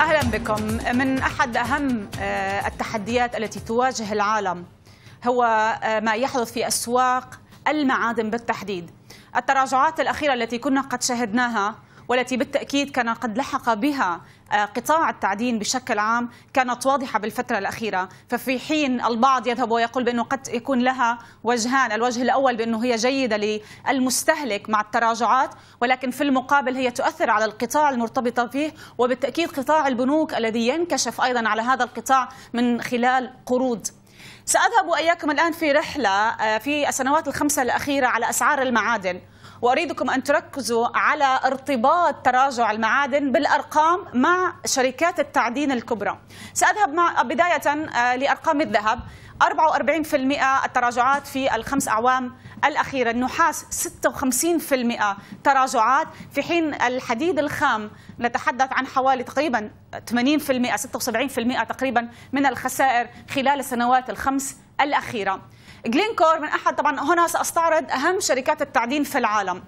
أهلا بكم من أحد أهم آه، التحديات التي تواجه العالم هو آه، ما يحدث في أسواق المعادن بالتحديد التراجعات الأخيرة التي كنا قد شهدناها والتي بالتأكيد كان قد لحق بها آه، قطاع التعدين بشكل عام كانت واضحة بالفترة الأخيرة ففي حين البعض يذهب ويقول بأنه قد يكون لها وجهان الوجه الأول بأنه هي جيدة للمستهلك مع التراجعات ولكن في المقابل هي تؤثر على القطاع المرتبطة فيه وبالتأكيد قطاع البنوك الذي ينكشف أيضا على هذا القطاع من خلال قروض سأذهب وإياكم الآن في رحلة آه، في السنوات الخمسة الأخيرة على أسعار المعادن وأريدكم أن تركزوا على ارتباط تراجع المعادن بالأرقام مع شركات التعدين الكبرى سأذهب مع بداية آه، لأرقام الذهب 44% التراجعات في الخمس أعوام الأخيرة النحاس 56% تراجعات في حين الحديد الخام نتحدث عن حوالي تقريبا 80% 76% تقريبا من الخسائر خلال السنوات الخمس الأخيرة جلينكور من أحد طبعا هنا سأستعرض أهم شركات التعدين في العالم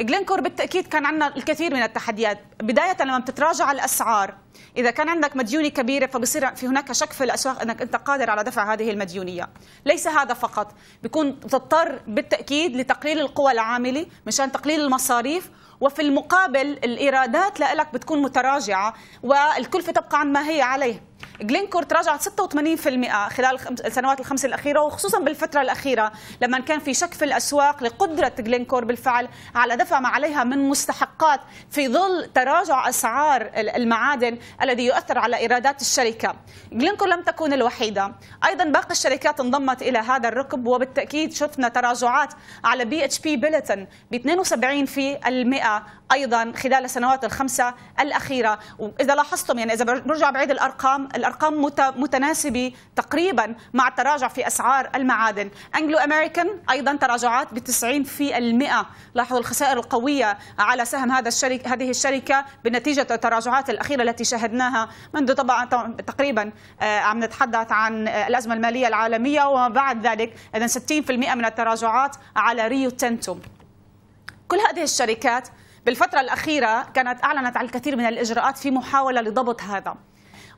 جلينكور بالتأكيد كان عندنا الكثير من التحديات بداية لما بتتراجع الأسعار إذا كان عندك مديونة كبيرة فبصير في هناك شك في الأسواق أنك أنت قادر على دفع هذه المديونية ليس هذا فقط بيكون تضطر بالتأكيد لتقليل القوى العاملة مشان تقليل المصاريف وفي المقابل الإيرادات لك بتكون متراجعة والكلفة تبقى عن ما هي عليه جلينكور تراجعت 86% خلال السنوات الخمس الاخيره وخصوصا بالفتره الاخيره لما كان في شك في الاسواق لقدره جلينكور بالفعل على دفع ما عليها من مستحقات في ظل تراجع اسعار المعادن الذي يؤثر على ايرادات الشركه. جلينكور لم تكن الوحيده، ايضا باقي الشركات انضمت الى هذا الركب وبالتاكيد شفنا تراجعات على بي اتش بي بيلتون ب 72% ايضا خلال السنوات الخمسه الاخيره واذا لاحظتم يعني اذا برجع بعيد الارقام الارقام متناسبه تقريبا مع التراجع في اسعار المعادن انجلو امريكان ايضا تراجعات ب 90% لاحظوا الخسائر القويه على سهم هذا الشركه هذه الشركه بنتيجه التراجعات الاخيره التي شهدناها منذ طبعا تقريبا آه، عم نتحدث عن الازمه الماليه العالميه وما بعد ذلك اذا 60% من التراجعات على ريو تنتوم كل هذه الشركات بالفترة الأخيرة كانت أعلنت عن الكثير من الإجراءات في محاولة لضبط هذا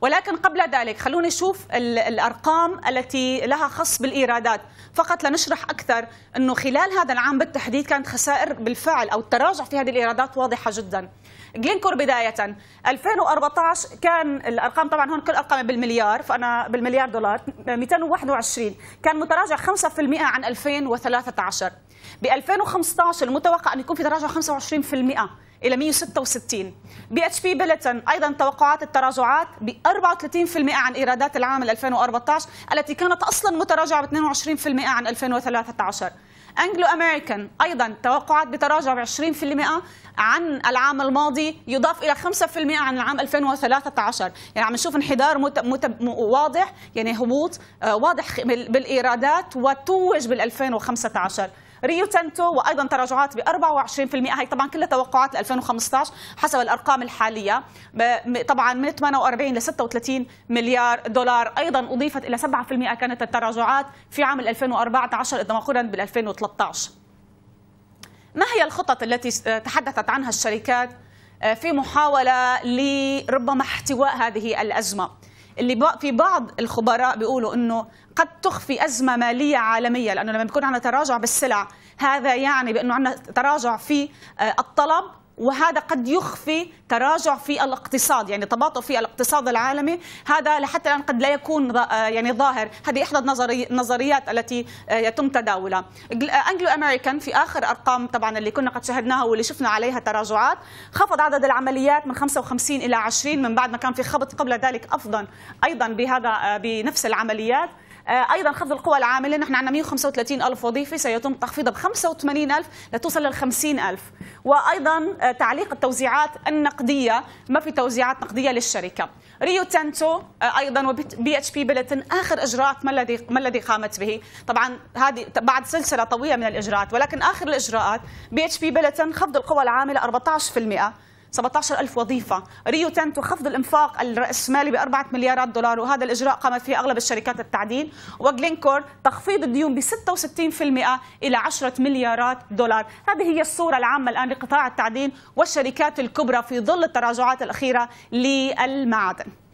ولكن قبل ذلك خلونا نشوف الأرقام التي لها خص بالإيرادات فقط لنشرح أكثر أنه خلال هذا العام بالتحديد كانت خسائر بالفعل أو التراجع في هذه الإيرادات واضحة جدا جلينكور بداية 2014 كان الأرقام طبعا هون كل أرقام بالمليار فأنا بالمليار دولار 221 كان متراجع 5% عن 2013 ب 2015 المتوقع أن يكون في تراجع 25% إلى 166 بي اتش بي بلتن أيضا توقعات التراجعات ب 34% عن ايرادات العام 2014 التي كانت اصلا متراجعه ب 22% عن 2013 انجلو امريكان ايضا توقعات بتراجع ب 20% عن العام الماضي يضاف الى 5% عن العام 2013 يعني عم نشوف انحدار مت... مت... واضح يعني هبوط آه، واضح بالايرادات وتوج بال 2015 ريو تنتو وايضا تراجعات ب 24% هي طبعا كلها توقعات ل 2015 حسب الارقام الحاليه طبعا من 48 ل 36 مليار دولار ايضا اضيفت الى 7% كانت التراجعات في عام 2014 اذا ما قارن بال 2013 ما هي الخطط التي تحدثت عنها الشركات آه، في محاولة لربما احتواء هذه الأزمة اللي في بعض الخبراء بيقولوا انه قد تخفي ازمه ماليه عالميه لانه لما بيكون عندنا تراجع بالسلع هذا يعني بانه عندنا تراجع في آه، الطلب وهذا قد يخفي تراجع في الاقتصاد يعني تباطؤ في الاقتصاد العالمي هذا لحتى الان قد لا يكون آه، يعني ظاهر هذه احدى النظريات التي آه، يتم تداولها انجلو امريكان آه، في اخر ارقام طبعا اللي كنا قد شهدناها واللي شفنا عليها تراجعات خفض عدد العمليات من 55 الى 20 من بعد ما كان في خبط قبل ذلك افضل ايضا بهذا بنفس العمليات آه، ايضا خفض القوى العامله نحن عندنا 135 الف وظيفه سيتم تخفيضها ب 85 الف لتوصل لل 50 الف وايضا آه، تعليق التوزيعات النقديه ما في توزيعات نقديه للشركه ريو تنتو آه، ايضا وبي اتش بي بلتن اخر اجراءات ما الذي ما الذي قامت به طبعا هذه بعد سلسله طويله من الاجراءات ولكن اخر الاجراءات بي اتش بي بلتن خفض القوى العامله 14% 17000 وظيفه ريو تنتو خفض الانفاق الراسمالي ب 4 مليارات دولار وهذا الاجراء قامت فيه اغلب الشركات التعدين وغلينكور تخفيض الديون ب 66% الى 10 مليارات دولار هذه هي الصوره العامه الان لقطاع التعدين والشركات الكبرى في ظل التراجعات الاخيره للمعادن